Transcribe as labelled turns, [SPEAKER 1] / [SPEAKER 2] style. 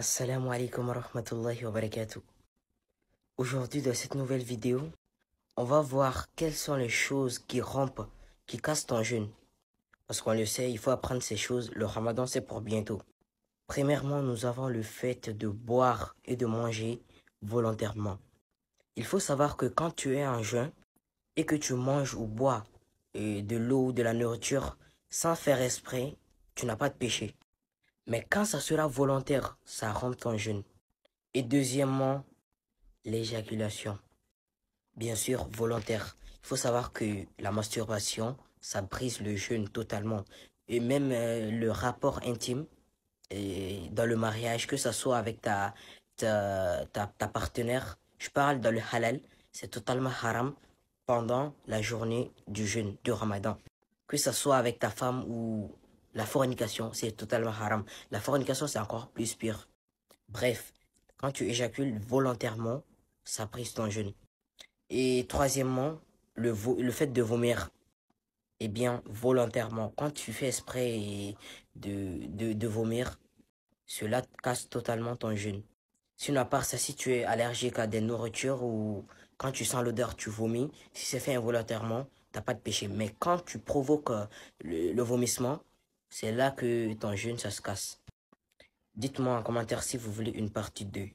[SPEAKER 1] Assalamu alaikum wa rahmatullahi wa barakatuh. Aujourd'hui, dans cette nouvelle vidéo, on va voir quelles sont les choses qui rompent, qui cassent ton jeûne. Parce qu'on le sait, il faut apprendre ces choses. Le ramadan, c'est pour bientôt. Premièrement, nous avons le fait de boire et de manger volontairement. Il faut savoir que quand tu es en jeûne et que tu manges ou bois et euh, de l'eau ou de la nourriture sans faire esprit, tu n'as pas de péché. Mais quand ça sera volontaire, ça rompt ton jeûne. Et deuxièmement, l'éjaculation. Bien sûr, volontaire. Il faut savoir que la masturbation, ça brise le jeûne totalement. Et même euh, le rapport intime dans le mariage, que ça soit avec ta, ta, ta, partenaire, je parle dans le halal, c'est totalement haram pendant la journée du jeûne, du ramadan. Que ça soit avec ta femme ou la fornication, c'est totalement haram. La fornication, c'est encore plus pire. Bref, quand tu éjacules volontairement, ça brise ton jeûne. Et troisièmement, le, fait de vomir. Eh bien, volontairement, quand tu fais exprès de, de, vomir, cela casse totalement ton jeûne. Sinon, à part ça, si tu es allergique à des nourritures ou quand tu sens l'odeur, tu vomis, si c'est fait involontairement, tu t'as pas de péché. Mais quand tu provoques euh, le vomissement, c'est là que, ton jeune, ça se casse. Dites-moi en commentaire si vous voulez une partie 2.